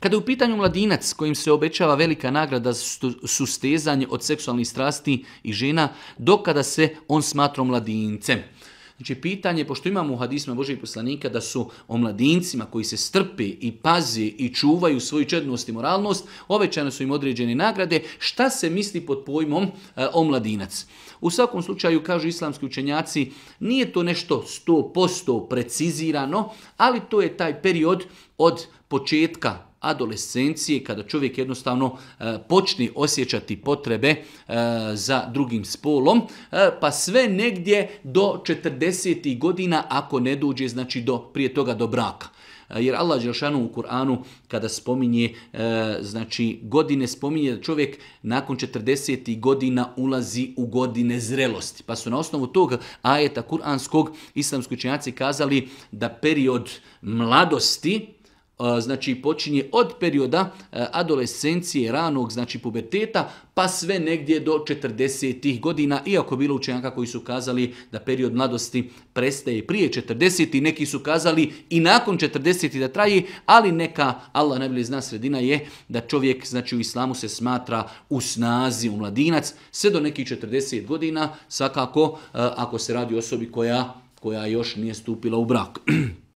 Kada je u pitanju mladinac kojim se obećava velika nagrada su stezanje od seksualnih strasti i žena, dokada se on smatra mladincem. Znači, pitanje, pošto imamo u hadisma Božeg poslanika da su o mladincima koji se strpe i pazi i čuvaju svoju četnost i moralnost, ovećane su im određene nagrade, šta se misli pod pojmom e, o mladinac? U svakom slučaju, kažu islamski učenjaci, nije to nešto 100% precizirano, ali to je taj period od početka adolescencije kada čovjek jednostavno e, počne osjećati potrebe e, za drugim spolom, e, pa sve negdje do 40. godina ako ne dođe znači do, prije toga do braka. E, jer Allah Đelšanu u Kur'anu kada spominje, e, znači godine spominje da čovjek nakon 40. godina ulazi u godine zrelosti. Pa su na osnovu tog ajeta kur'anskog islamski učenjaci kazali da period mladosti, znači počinje od perioda e, adolescencije, ranog, znači puberteta, pa sve negdje do 40-ih godina, iako bilo učenjaka koji su kazali da period mladosti prestaje prije 40-ih, neki su kazali i nakon 40-ih da traji, ali neka, Allah najbolje zna sredina je da čovjek, znači u islamu se smatra u snazi, u mladinac, sve do nekih 40 godina, svakako e, ako se radi osobi koja koja još nije stupila u brak.